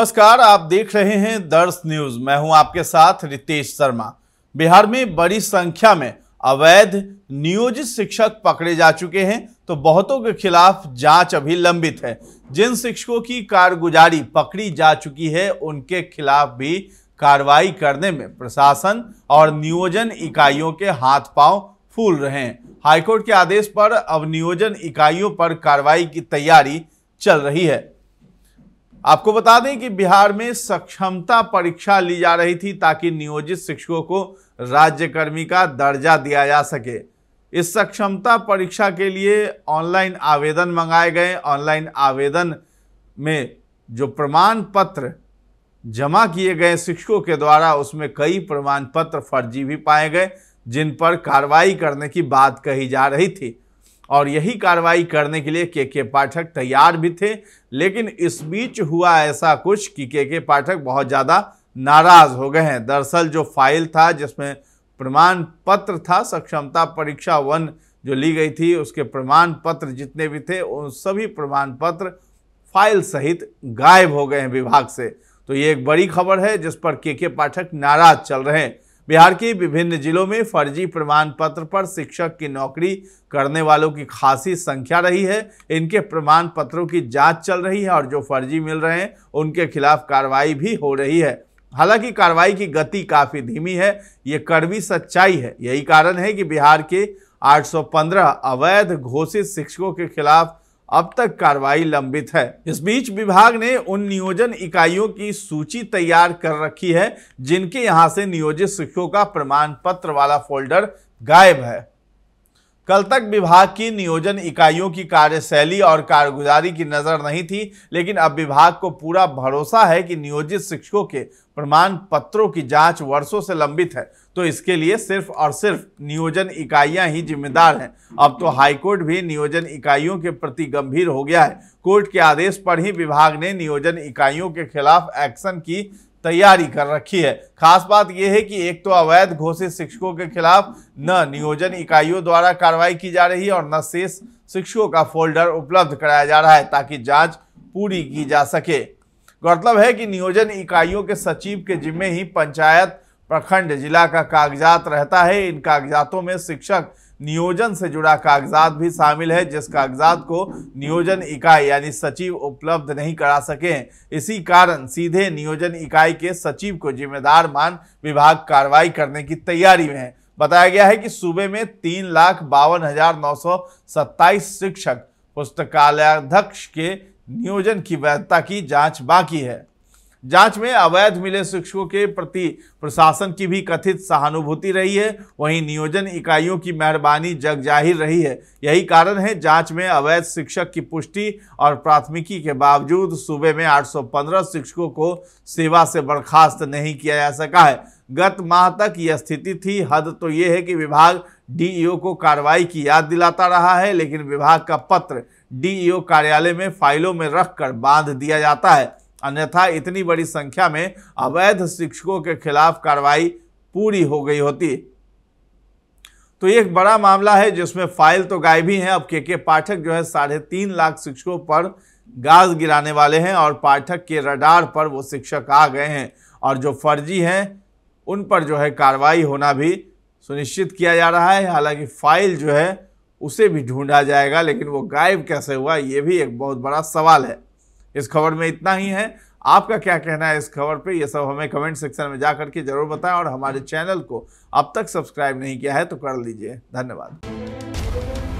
नमस्कार आप देख रहे हैं दर्श न्यूज मैं हूं आपके साथ रितेश शर्मा बिहार में बड़ी संख्या में अवैध नियोजित शिक्षक पकड़े जा चुके हैं तो बहुतों के खिलाफ जांच अभी लंबित है जिन शिक्षकों की कारगुजारी पकड़ी जा चुकी है उनके खिलाफ भी कार्रवाई करने में प्रशासन और नियोजन इकाइयों के हाथ पांव फूल रहे हैं हाईकोर्ट के आदेश पर अब नियोजन इकाइयों पर कार्रवाई की तैयारी चल रही है आपको बता दें कि बिहार में सक्षमता परीक्षा ली जा रही थी ताकि नियोजित शिक्षकों को राज्यकर्मी का दर्जा दिया जा सके इस सक्षमता परीक्षा के लिए ऑनलाइन आवेदन मंगाए गए ऑनलाइन आवेदन में जो प्रमाण पत्र जमा किए गए शिक्षकों के द्वारा उसमें कई प्रमाण पत्र फर्जी भी पाए गए जिन पर कार्रवाई करने की बात कही जा रही थी और यही कार्रवाई करने के लिए के के पाठक तैयार भी थे लेकिन इस बीच हुआ ऐसा कुछ कि के के पाठक बहुत ज़्यादा नाराज़ हो गए हैं दरअसल जो फाइल था जिसमें प्रमाण पत्र था सक्षमता परीक्षा वन जो ली गई थी उसके प्रमाण पत्र जितने भी थे उन सभी प्रमाण पत्र फाइल सहित गायब हो गए हैं विभाग से तो ये एक बड़ी खबर है जिस पर के के पाठक नाराज चल रहे हैं बिहार के विभिन्न जिलों में फर्जी प्रमाण पत्र पर शिक्षक की नौकरी करने वालों की खासी संख्या रही है इनके प्रमाण पत्रों की जांच चल रही है और जो फर्जी मिल रहे हैं उनके खिलाफ कार्रवाई भी हो रही है हालांकि कार्रवाई की गति काफ़ी धीमी है ये कड़वी सच्चाई है यही कारण है कि बिहार के 815 अवैध घोषित शिक्षकों के खिलाफ अब तक कार्रवाई लंबित है इस बीच विभाग ने उन नियोजन इकाइयों की सूची तैयार कर रखी है जिनके यहां से नियोजित शिक्षकों का प्रमाण पत्र वाला फोल्डर गायब है कल तक विभाग की नियोजन इकाइयों की कार्यशैली और कारगुजारी की नज़र नहीं थी लेकिन अब विभाग को पूरा भरोसा है कि नियोजित शिक्षकों के प्रमाण पत्रों की जांच वर्षों से लंबित है तो इसके लिए सिर्फ और सिर्फ नियोजन इकाइयां ही जिम्मेदार हैं अब तो हाईकोर्ट भी नियोजन इकाइयों के प्रति गंभीर हो गया है कोर्ट के आदेश पर ही विभाग ने नियोजन इकाइयों के खिलाफ एक्शन की तैयारी कर रखी है खास बात यह है कि एक तो अवैध घोषित शिक्षकों के खिलाफ न नियोजन इकाइयों द्वारा कार्रवाई की जा रही है और न शेष शिक्षकों का फोल्डर उपलब्ध कराया जा रहा है ताकि जांच पूरी की जा सके गौरतलब है कि नियोजन इकाइयों के सचिव के जिम्मे ही पंचायत प्रखंड जिला का कागजात रहता है इन कागजातों में शिक्षक नियोजन से जुड़ा कागजात भी शामिल है जिस कागजात को नियोजन इकाई यानी सचिव उपलब्ध नहीं करा सके इसी कारण सीधे नियोजन इकाई के सचिव को जिम्मेदार मान विभाग कार्रवाई करने की तैयारी में है बताया गया है कि सूबे में तीन लाख बावन हजार नौ सौ सत्ताईस शिक्षक पुस्तकालयाध्यक्ष के नियोजन की वैधता की जांच बाकी है जांच में अवैध मिले शिक्षकों के प्रति प्रशासन की भी कथित सहानुभूति रही है वहीं नियोजन इकाइयों की मेहरबानी जग जाहिर रही है यही कारण है जांच में अवैध शिक्षक की पुष्टि और प्राथमिकी के बावजूद सूबे में 815 शिक्षकों को सेवा से बर्खास्त नहीं किया जा सका है गत माह तक यह स्थिति थी हद तो ये है कि विभाग डीईओ को कार्रवाई की याद दिलाता रहा है लेकिन विभाग का पत्र डीईओ कार्यालय में फाइलों में रखकर बांध दिया जाता है अन्यथा इतनी बड़ी संख्या में अवैध शिक्षकों के खिलाफ कार्रवाई पूरी हो गई होती तो ये एक बड़ा मामला है जिसमें फाइल तो गायब ही है अब के के पाठक जो है साढ़े तीन लाख शिक्षकों पर गाज गिराने वाले हैं और पाठक के रडार पर वो शिक्षक आ गए हैं और जो फर्जी हैं उन पर जो है कार्रवाई होना भी सुनिश्चित किया जा रहा है हालांकि फाइल जो है उसे भी ढूंढा जाएगा लेकिन वो गायब कैसे हुआ ये भी एक बहुत बड़ा सवाल है इस खबर में इतना ही है आपका क्या कहना है इस खबर पे ये सब हमें कमेंट सेक्शन में जा करके ज़रूर बताएं और हमारे चैनल को अब तक सब्सक्राइब नहीं किया है तो कर लीजिए धन्यवाद